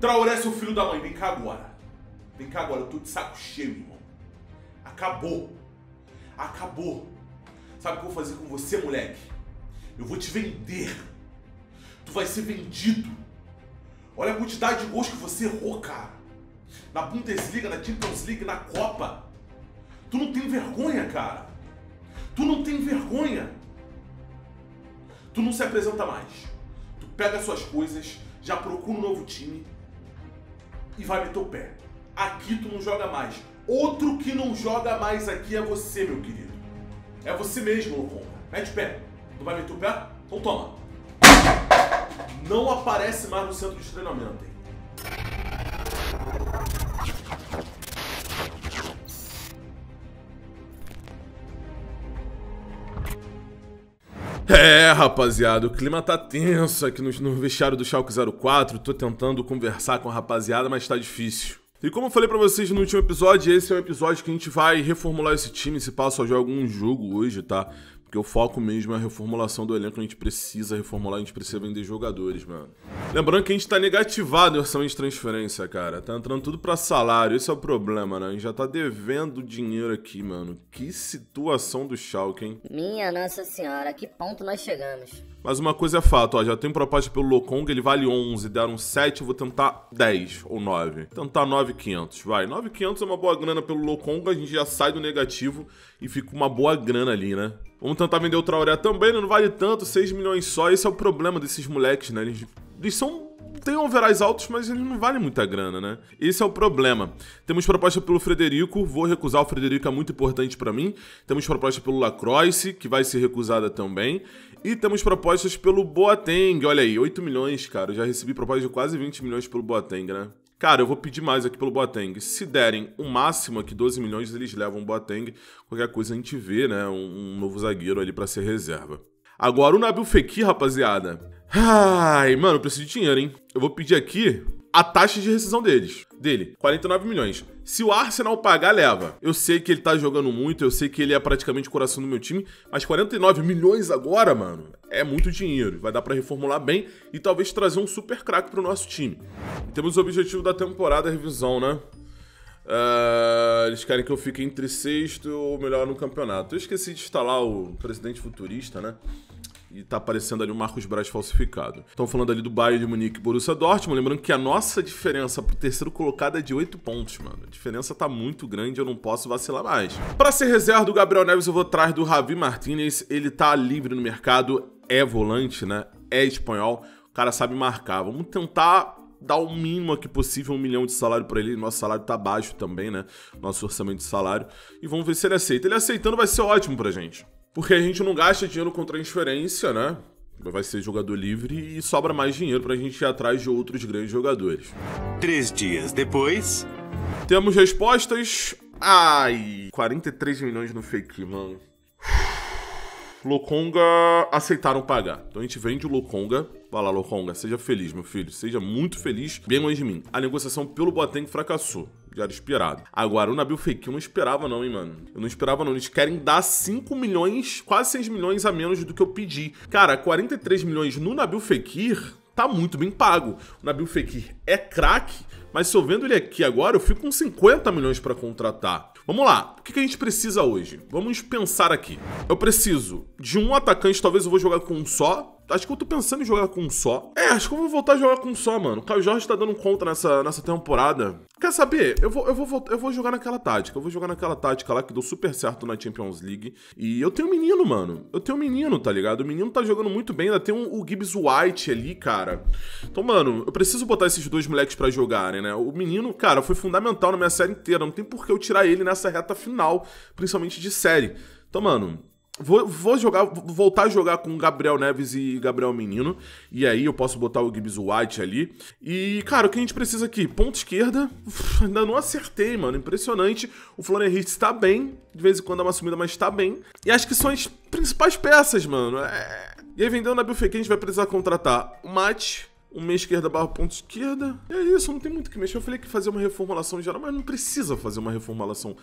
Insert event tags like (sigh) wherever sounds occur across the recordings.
Traoré, seu é filho da mãe, vem cá agora. Vem cá agora, eu tô de saco cheio, meu irmão. Acabou. Acabou. Sabe o que eu vou fazer com você, moleque? Eu vou te vender. Tu vai ser vendido. Olha a quantidade de gols que você errou, cara. Na Bundesliga, na Champions League, na Copa. Tu não tem vergonha, cara. Tu não tem vergonha. Tu não se apresenta mais. Tu pega suas coisas, já procura um novo time e vai meter o pé. Aqui tu não joga mais. Outro que não joga mais aqui é você, meu querido. É você mesmo, Locomba. Mete o pé. Não vai meter o pé? Então toma. Não aparece mais no centro de treinamento, hein? É, rapaziada, o clima tá tenso aqui no, no vestiário do Schalke 04. Tô tentando conversar com a rapaziada, mas tá difícil. E como eu falei para vocês no último episódio, esse é um episódio que a gente vai reformular esse time, se passa a jogar algum jogo hoje, tá? Porque o foco mesmo é a reformulação do elenco. A gente precisa reformular, a gente precisa vender jogadores, mano. Lembrando que a gente tá negativado em orçamento de transferência, cara. Tá entrando tudo pra salário. Esse é o problema, né? A gente já tá devendo dinheiro aqui, mano. Que situação do Schalke, hein? Minha Nossa Senhora, a que ponto nós chegamos? Mas uma coisa é fato, ó. Já tem proposta pelo Lokong, ele vale 11. Deram 7, vou tentar 10 ou 9. Tentar 9,500, vai. 9,500 é uma boa grana pelo Lokong. A gente já sai do negativo e fica uma boa grana ali, né? Vamos tentar vender o Traoré também, né? não vale tanto, 6 milhões só. Esse é o problema desses moleques, né? Eles, eles são. Tem overais altos, mas eles não valem muita grana, né? Esse é o problema. Temos proposta pelo Frederico, vou recusar. O Frederico é muito importante para mim. Temos proposta pelo Lacroix, que vai ser recusada também. E temos propostas pelo Boateng, olha aí, 8 milhões, cara. Eu já recebi proposta de quase 20 milhões pelo Boateng, né? Cara, eu vou pedir mais aqui pelo Boateng. Se derem o um máximo aqui, 12 milhões, eles levam o Boateng. Qualquer coisa a gente vê, né? Um, um novo zagueiro ali para ser reserva. Agora, o Nabil Fekir, rapaziada. Ai, mano, eu preciso de dinheiro, hein? Eu vou pedir aqui a taxa de rescisão deles, dele, 49 milhões. Se o Arsenal pagar, leva. Eu sei que ele tá jogando muito, eu sei que ele é praticamente o coração do meu time, mas 49 milhões agora, mano, é muito dinheiro. Vai dar para reformular bem e talvez trazer um super craque pro nosso time. E temos o objetivo da temporada, revisão, né? Uh, eles querem que eu fique entre sexto ou melhor no campeonato. Eu esqueci de instalar o presidente futurista, né? e tá aparecendo ali o Marcos Braz falsificado. Estão falando ali do Bayern de Munique e Borussia Dortmund, lembrando que a nossa diferença pro terceiro colocado é de 8 pontos, mano. A diferença tá muito grande, eu não posso vacilar mais. Para ser reserva do Gabriel Neves, eu vou atrás do Ravi Martinez, ele tá livre no mercado, é volante, né? É espanhol, o cara sabe marcar. Vamos tentar dar o mínimo aqui possível, um milhão de salário para ele. Nosso salário tá baixo também, né? Nosso orçamento de salário. E vamos ver se ele aceita. Ele aceitando vai ser ótimo pra gente. Porque a gente não gasta dinheiro com transferência, né? Vai ser jogador livre e sobra mais dinheiro para a gente ir atrás de outros grandes jogadores. Três dias depois. Temos respostas. Ai, 43 milhões no fake, mano. (sighs) Lokonga aceitaram pagar. Então a gente vende o Lokonga. Vai lá, Lokonga, seja feliz, meu filho. Seja muito feliz. Bem longe de mim. A negociação pelo Boateng fracassou era esperado. Agora, o Nabil Fekir eu não esperava não, hein, mano. Eu não esperava não. Eles querem dar 5 milhões, quase 6 milhões a menos do que eu pedi. Cara, 43 milhões no Nabil Fekir tá muito bem pago. O Nabil Fekir é craque, mas se eu vendo ele aqui agora, eu fico com 50 milhões para contratar. Vamos lá, o que a gente precisa hoje? Vamos pensar aqui. Eu preciso de um atacante, talvez eu vou jogar com um só, Acho que eu tô pensando em jogar com um só. É, acho que eu vou voltar a jogar com um só, mano. O Caio Jorge tá dando conta nessa, nessa temporada. Quer saber? Eu vou, eu, vou, eu vou jogar naquela tática. Eu vou jogar naquela tática lá que deu super certo na Champions League. E eu tenho um menino, mano. Eu tenho um menino, tá ligado? O menino tá jogando muito bem. Ainda tem um, o Gibbs White ali, cara. Então, mano, eu preciso botar esses dois moleques para jogarem, né? O menino, cara, foi fundamental na minha série inteira. Não tem por que eu tirar ele nessa reta final, principalmente de série. Então, mano, Vou, vou, jogar, vou voltar a jogar com Gabriel Neves e Gabriel Menino. E aí eu posso botar o Gibbs White ali. E, cara, o que a gente precisa aqui? Ponta esquerda. Uf, ainda não acertei, mano. Impressionante. O Florian Hitz está bem. De vez em quando dá uma sumida, mas está bem. E acho que são as principais peças, mano. É... E aí, vendendo a Bilfequim, a gente vai precisar contratar o Mate um meia esquerda barra ponta esquerda. E é isso, não tem muito o que mexer. Eu falei que fazer uma reformulação geral, mas não precisa fazer uma reformulação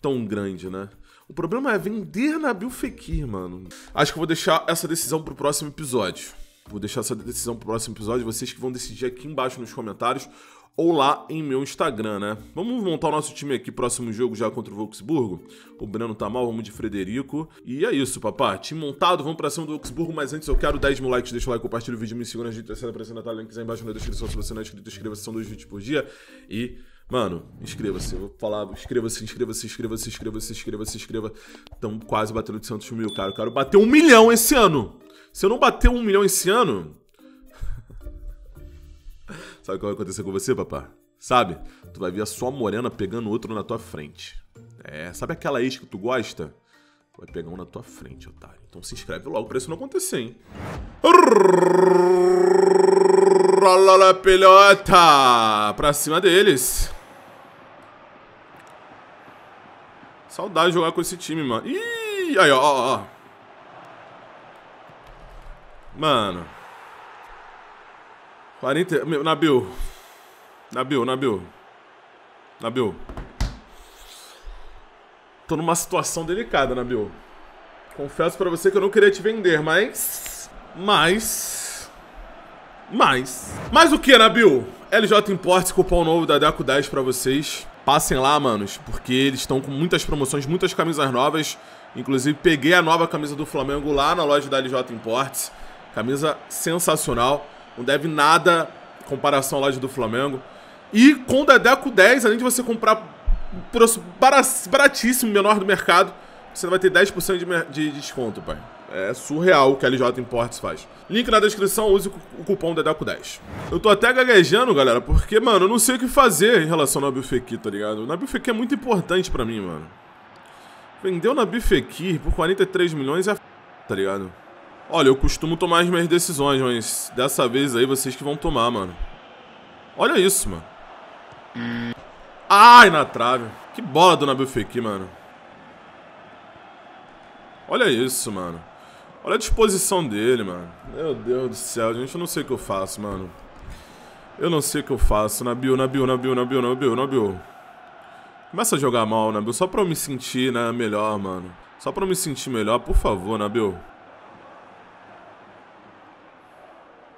tão grande, né? O problema é vender Nabil Fekir, mano. Acho que eu vou deixar essa decisão pro próximo episódio. Vou deixar essa decisão pro próximo episódio. Vocês que vão decidir aqui embaixo nos comentários ou lá em meu Instagram, né? Vamos montar o nosso time aqui, próximo jogo já contra o Volksburgo. O Breno tá mal, vamos de Frederico. E é isso, papá. Time montado, vamos pra cima do Volksburgo, mas antes eu quero 10 mil likes, deixa o like, compartilha o vídeo, me segura na gente, tá aparecendo a tela, links aí embaixo na descrição. Se você não é inscrito, inscreva-se, são dois vídeos por dia. E Mano, inscreva-se. Eu vou falar, inscreva-se, inscreva-se, inscreva-se, inscreva-se, inscreva-se, inscreva. Estamos quase batendo 800 mil, cara. Eu quero bater um milhão esse ano. Se eu não bater um milhão esse ano... (laughs) Sabe o que vai acontecer com você, papá? Sabe? Tu vai ver a sua morena pegando outro na tua frente. É, sabe aquela ex que tu gosta? Vai pegar um na tua frente, otário. Então se inscreve logo pra isso não acontecer, hein? Rolala pelota! Pra cima deles! Saudade de jogar com esse time, mano. Ih, aí, ó, ó, ó. Mano. 40... Meu, Nabil. Nabil, Nabil. Nabil. Tô numa situação delicada, Nabil. Confesso pra você que eu não queria te vender, mas... Mas... Mas... Mas o que, Nabil? LJ Imports, cupom novo da Deco 10 pra vocês. Passem lá, manos, porque eles estão com muitas promoções, muitas camisas novas. Inclusive, peguei a nova camisa do Flamengo lá na loja da LJ Imports. Camisa sensacional. Não deve nada em comparação à loja do Flamengo. E com o Dedeco 10, além de você comprar preço baratíssimo, menor do mercado, você vai ter 10% de, de desconto, pai. É surreal o que a LJ Imports faz. Link na descrição, use o cupom DEDECO10. Eu tô até gaguejando, galera, porque, mano, eu não sei o que fazer em relação ao Nabifeki, tá ligado? O Nabifeki é muito importante pra mim, mano. Vendeu na Bifequi por 43 milhões é f... tá ligado? Olha, eu costumo tomar as minhas decisões, mas dessa vez aí vocês que vão tomar, mano. Olha isso, mano. Ai, na trave. Que bola do Nabifeki, mano. Olha isso, mano. Olha a disposição dele, mano. Meu Deus do céu, gente, eu não sei o que eu faço, mano. Eu não sei o que eu faço. Nabil, Nabil, Nabil, Nabil, Nabil, Nabil. Começa a jogar mal, Nabil, só pra eu me sentir né, melhor, mano. Só pra eu me sentir melhor, por favor, Nabil.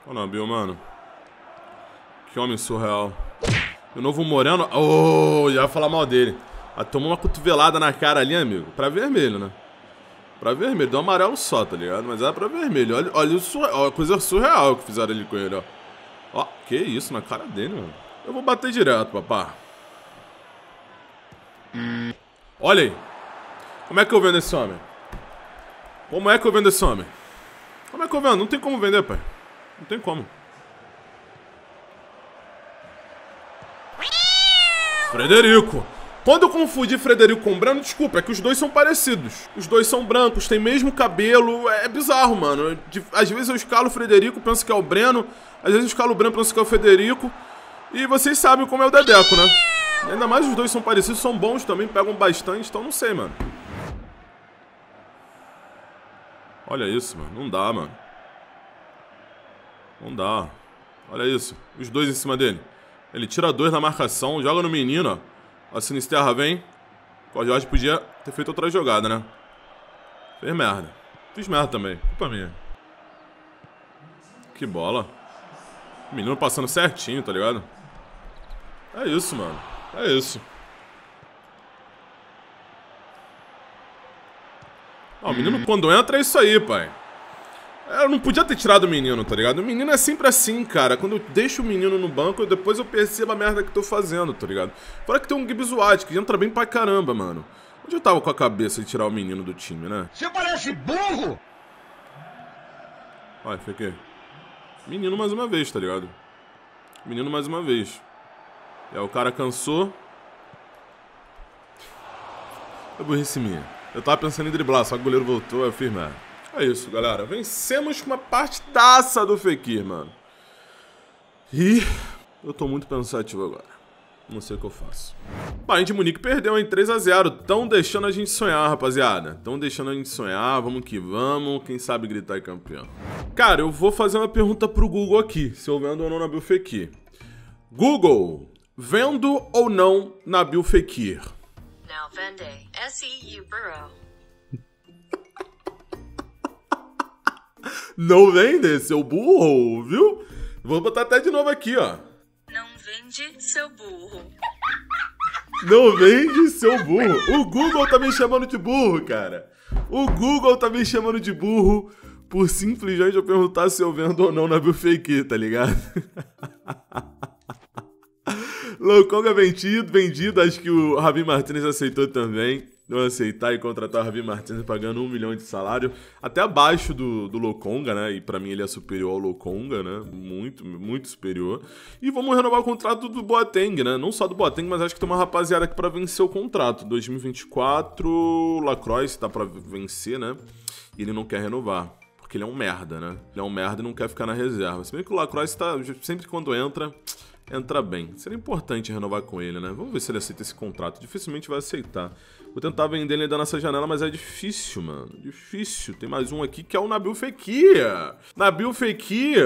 Ô, Nabil, mano. Que homem surreal. O novo Moreno... Oh, já ia falar mal dele. Ah, tomou uma cotovelada na cara ali, amigo. Pra vermelho, né? pra vermelho. Deu um amarelo só, tá ligado? Mas era pra vermelho. Olha, olha, olha a coisa surreal que fizeram ali com ele, ó. Ó, que isso, na cara dele, mano. Eu vou bater direto, papá. Olha aí. Como é que eu vendo esse homem? Como é que eu vendo esse homem? Como é que eu vendo? Não tem como vender, pai. Não tem como. Frederico. Quando eu confundi Frederico com Breno, desculpa, é que os dois são parecidos. Os dois são brancos, têm mesmo cabelo. É bizarro, mano. Às vezes eu escalo o Frederico, penso que é o Breno. Às vezes eu escalo o Breno, penso que é o Frederico. E vocês sabem como é o Dedeco, né? E ainda mais os dois são parecidos, são bons também, pegam bastante, então não sei, mano. Olha isso, mano. Não dá, mano. Não dá. Olha isso. Os dois em cima dele. Ele tira dois na marcação, joga no menino, ó. Assim, a Sinisterra vem. O Jorge podia ter feito outra jogada, né? Fez merda. Fiz merda também. Culpa minha. Que bola. O menino passando certinho, tá ligado? É isso, mano. É isso. o menino quando entra é isso aí, pai. Eu não podia ter tirado o menino, tá ligado? O menino é sempre assim, cara. Quando eu deixo o menino no banco, depois eu percebo a merda que tô fazendo, tá ligado? Fora que tem um Gibbs que entra bem pra caramba, mano. Onde eu tava com a cabeça de tirar o menino do time, né? Você parece burro! Olha, fiquei. Menino mais uma vez, tá ligado? Menino mais uma vez. É, o cara cansou. Eu burrice minha. Eu tava pensando em driblar, só que o goleiro voltou, eu fiz merda. É isso, galera. Vencemos com uma partidaça do Fekir, mano. E eu tô muito pensativo agora. Não sei o que eu faço. Bayern de Munique perdeu em 3x0. Tão deixando a gente sonhar, rapaziada. Tão deixando a gente sonhar. Vamos que vamos. Quem sabe gritar é campeão. Cara, eu vou fazer uma pergunta pro Google aqui. Se eu vendo ou não Nabil Fekir. Google, vendo ou não Nabil Fekir? Now vende. S.E.U. Burrow. Não vende, seu burro, viu? Vou botar até de novo aqui, ó. Não vende, seu burro. Não vende, seu burro. O Google tá me chamando de burro, cara. O Google tá me chamando de burro por simplesmente eu perguntar se eu vendo ou não na fake, tá ligado? (laughs) Louconga é vendido, vendido. Acho que o Rabi Martinez aceitou também não aceitar e contratar o Javi Martins pagando um milhão de salário, até abaixo do, do Lokonga, né? E para mim ele é superior ao Lokonga, né? Muito, muito superior. E vamos renovar o contrato do Boateng, né? Não só do Boateng, mas acho que tem uma rapaziada aqui para vencer o contrato. 2024, Lacroix tá para vencer, né? E ele não quer renovar porque ele é um merda, né? Ele é um merda e não quer ficar na reserva. Se bem que o Lacroix tá, sempre quando entra, entrar bem. Seria importante renovar com ele, né? Vamos ver se ele aceita esse contrato. Dificilmente vai aceitar. Vou tentar vender ele ainda nessa janela, mas é difícil, mano. Difícil. Tem mais um aqui que é o Nabil Fekir. Nabil Fekir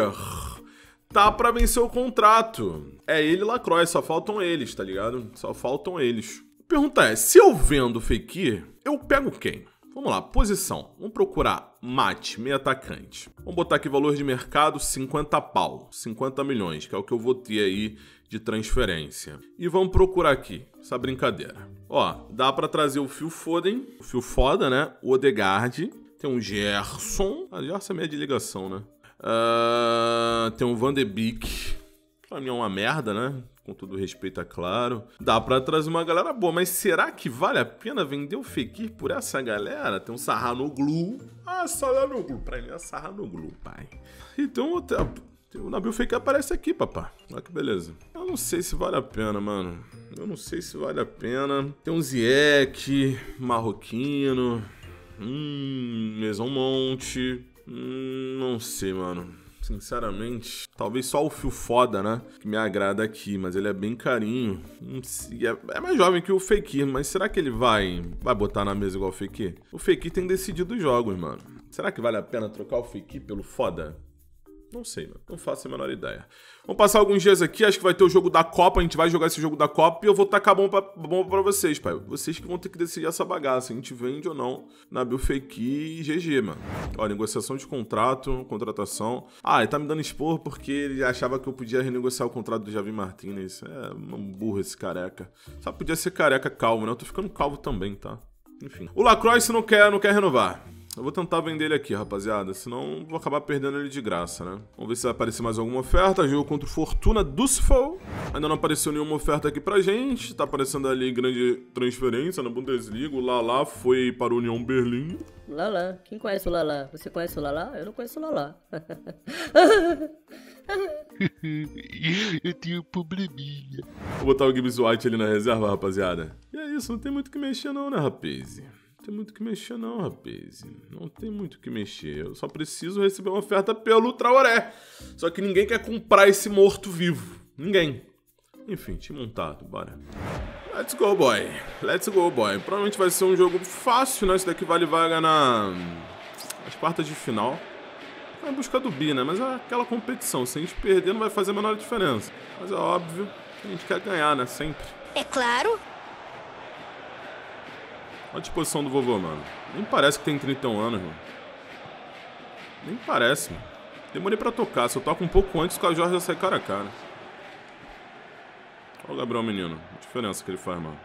tá para vencer o contrato. É ele e Lacroix, só faltam eles, tá ligado? Só faltam eles. A pergunta é, se eu vendo o Fekir, eu pego quem? Vamos lá, posição. Vamos procurar mate, meio atacante. Vamos botar aqui valor de mercado 50 pau, 50 milhões, que é o que eu vou ter aí de transferência. E vamos procurar aqui essa brincadeira. Ó, dá para trazer o fio Foden, o fio Foda, né? O Odegaard, tem um Gerson, a ah, Gerson é meia de ligação, né? Uh, tem um Van de Beek, pra mim é uma merda, né? com todo respeito, é claro. Dá para trazer uma galera boa, mas será que vale a pena vender o Fekir por essa galera? Tem um glu Ah, glu Pra mim é glu pai. Então, até... O navio fake aparece aqui, papá. Olha que beleza. Eu não sei se vale a pena, mano. Eu não sei se vale a pena. Tem um Ziek, marroquino. Hum, Mesão Monte. Hum, não sei, mano. Sinceramente, talvez só o fio foda, né? Que me agrada aqui, mas ele é bem carinho. É, é mais jovem que o Fekir, mas será que ele vai vai botar na mesa igual o Fekir? O Fekir tem decidido os jogos, mano. Será que vale a pena trocar o Fekir pelo foda? Não sei, mano. Não faço a menor ideia. Vamos passar alguns dias aqui. Acho que vai ter o jogo da Copa. A gente vai jogar esse jogo da Copa e eu vou tacar bom pra, pra vocês, pai. Vocês que vão ter que decidir essa bagaça. A gente vende ou não na Bilfake e GG, mano. Ó, negociação de contrato, contratação. Ah, ele tá me dando expor porque ele achava que eu podia renegociar o contrato do Javi Martinez. É um burro esse careca. Só podia ser careca calmo, né? Eu tô ficando calvo também, tá? Enfim. O Lacroix não quer, não quer renovar. Eu vou tentar vender ele aqui, rapaziada. Senão vou acabar perdendo ele de graça, né? Vamos ver se vai aparecer mais alguma oferta. Jogo contra o Fortuna Dussfall. Ainda não apareceu nenhuma oferta aqui pra gente. Tá aparecendo ali grande transferência na Bundesliga. O Lala foi para o União Berlim. Lala, quem conhece o Lala? Você conhece o Lala? Eu não conheço o Lala. (laughs) Eu tenho um probleminha. Vou botar o Gibbs White ali na reserva, rapaziada. E é isso, não tem muito o que mexer não, né, rapaziada? tem muito o que mexer, não, rapaz. Não tem muito o que mexer. Eu só preciso receber uma oferta pelo Traoré. Só que ninguém quer comprar esse morto-vivo. Ninguém. Enfim, time montado, bora. Let's go, boy. Let's go, boy. Provavelmente vai ser um jogo fácil, né? Isso daqui vale vaga na... As quartas de final. vai em busca do bi, né? Mas é aquela competição. Se a gente perder, não vai fazer a menor diferença. Mas é óbvio que a gente quer ganhar, né? Sempre. É claro. Olha a disposição do vovô, mano. Nem parece que tem 30 anos, mano. Nem parece, mano. Demorei pra tocar. Se eu toco um pouco antes, o Caio Jorge já sai cara a cara. Olha o Gabriel Menino. A diferença que ele faz, mano.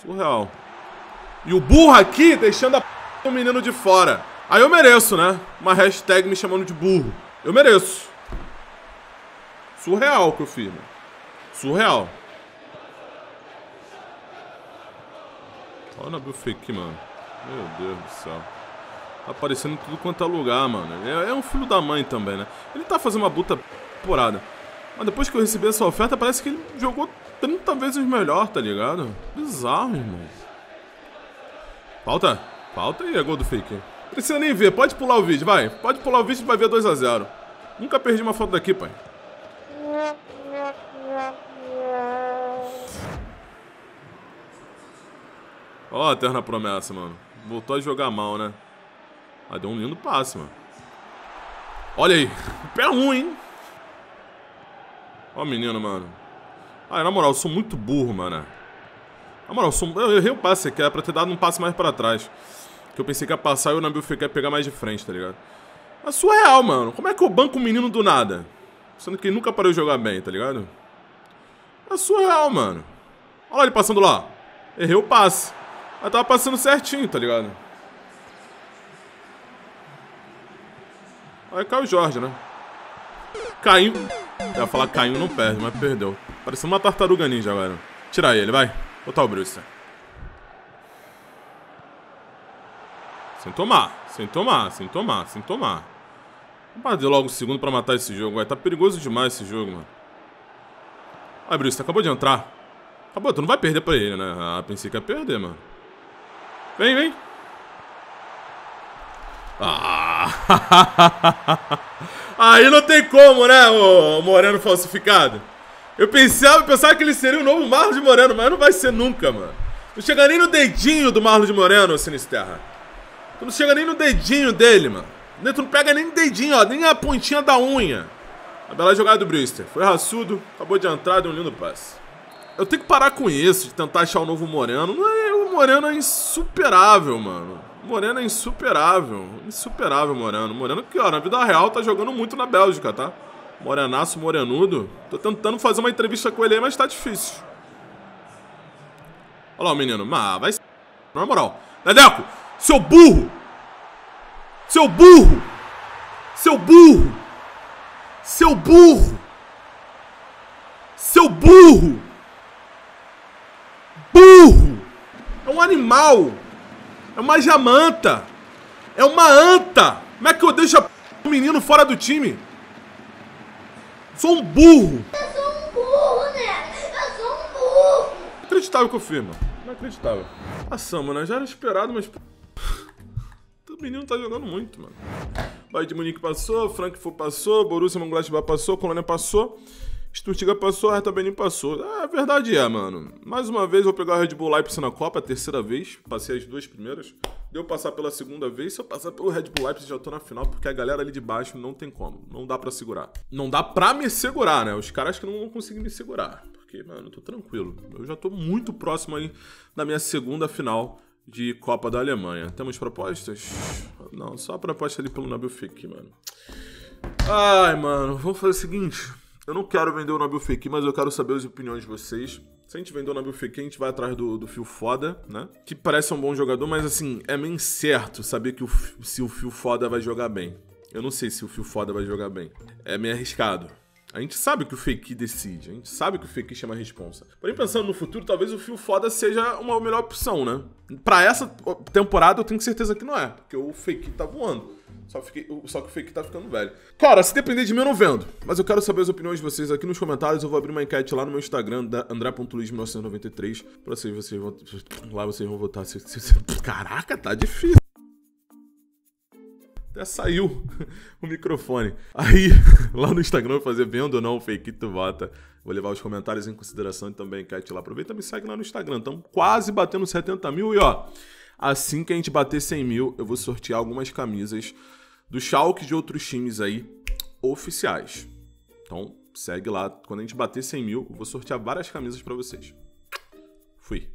Surreal. E o burro aqui deixando a p... o menino de fora. Aí eu mereço, né? Uma hashtag me chamando de burro. Eu mereço. Surreal que eu fiz, mano. Surreal. Olha a Bufequi, mano. Meu Deus do céu. Tá aparecendo tudo quanto é lugar, mano. É, é um filho da mãe também, né? Ele tá fazendo uma buta porada. Mas depois que eu recebi essa oferta, parece que ele jogou 30 vezes melhor, tá ligado? Bizarro, irmão. Falta? Falta e é gol do fake. Precisa nem ver, pode pular o vídeo, vai. Pode pular o vídeo e vai ver 2x0. Nunca perdi uma foto daqui, pai. Ó, a eterna promessa, mano. Voltou a jogar mal, né? Ah, deu um lindo passe, mano. Olha aí. (laughs) Pé ruim, hein? Ó, menino, mano. Ah, na moral, eu sou muito burro, mano. Na moral, eu, sou... eu errei o passe aqui. Era pra ter dado um passe mais pra trás. Que eu pensei que ia passar e o Nabil ia pegar mais de frente, tá ligado? É surreal, mano. Como é que eu banco o menino do nada? Sendo que ele nunca parou de jogar bem, tá ligado? É surreal, mano. Olha ele passando lá. Errei o passe. Mas tava passando certinho, tá ligado? Aí caiu o Jorge, né? Caiu. Eu ia falar caiu, não perde, mas perdeu. Pareceu uma tartaruga ninja agora. Tirar ele, vai. Botar o Bruce. Sem tomar, sem tomar, sem tomar, sem tomar. Vamos fazer logo o um segundo pra matar esse jogo, vai. Tá perigoso demais esse jogo, mano. Ai, Bruce, acabou de entrar. Acabou, tu não vai perder pra ele, né? Ah, pensei que ia perder, mano. Vem, vem. Ah. (laughs) Aí não tem como, né, o Moreno falsificado. Eu pensava, pensava que ele seria o novo Marlos de Moreno, mas não vai ser nunca, mano. Não chega nem no dedinho do Marlos de Moreno, Sinisterra. Tu não chega nem no dedinho dele, mano. Tu não pega nem o dedinho, ó, nem a pontinha da unha. A bela jogada do Brewster Foi raçudo, acabou de entrar, deu um lindo passe. Eu tenho que parar com isso, de tentar achar o um novo Moreno. Não é, o Moreno é insuperável, mano. Moreno é insuperável. Insuperável, Moreno. Moreno que, ó, na vida real tá jogando muito na Bélgica, tá? Morenaço, morenudo. Tô tentando fazer uma entrevista com ele aí, mas tá difícil. Olha lá o menino. Mas vai ser... Na moral. Dedeco, seu burro! Seu burro! Seu burro! Seu burro! Seu burro! burro. É um animal. É uma jamanta. É uma anta. Como é que eu deixo o menino fora do time? Sou um burro. Eu sou um burro, né? Eu sou um burro. Inacreditável que eu fiz, mano. Inacreditável. A né? Já era esperado, mas... o menino tá jogando muito, mano. Bayern de Munique passou, Frankfurt passou, Borussia Mönchengladbach passou, Colônia passou. Sturtiga passou, a também nem passou. É a verdade é, mano. Mais uma vez, vou pegar a Red Bull Leipzig na Copa, a terceira vez. Passei as duas primeiras. Deu passar pela segunda vez. Se eu passar pelo Red Bull Leipzig, já tô na final, porque a galera ali de baixo não tem como. Não dá para segurar. Não dá pra me segurar, né? Os caras que não vão conseguir me segurar. Porque, mano, eu tô tranquilo. Eu já tô muito próximo aí da minha segunda final de Copa da Alemanha. Temos propostas? Não, só a proposta ali pelo Nabil Fekir, mano. Ai, mano, vamos fazer o seguinte eu não quero vender o Nobel Fake, mas eu quero saber as opiniões de vocês. Se a gente vender o Nobel Fake, a gente vai atrás do, do Fio Foda, né? Que parece um bom jogador, mas assim, é meio incerto saber que o, se o Fio Foda vai jogar bem. Eu não sei se o Fio Foda vai jogar bem. É meio arriscado. A gente sabe que o Fake decide, a gente sabe que o Fake chama a responsa. Porém, pensando no futuro, talvez o Fio Foda seja uma melhor opção, né? Pra essa temporada, eu tenho certeza que não é, porque o Fekir tá voando. Só, fiquei, só que o fake tá ficando velho. Cara, se depender de mim, eu não vendo. Mas eu quero saber as opiniões de vocês aqui nos comentários. Eu vou abrir uma enquete lá no meu Instagram, da andré.luiz1993. Pra vocês, vocês vão. Lá vocês vão votar. Caraca, tá difícil. Até saiu (laughs) o microfone. Aí, (laughs) lá no Instagram, eu fazer vendo ou não o fake tu vota. Vou levar os comentários em consideração e também a enquete lá. Aproveita e me segue lá no Instagram. Estamos quase batendo 70 mil e ó. Assim que a gente bater 100 mil, eu vou sortear algumas camisas do Schalke e de outros times aí oficiais. Então, segue lá. Quando a gente bater 100 mil, eu vou sortear várias camisas para vocês. Fui.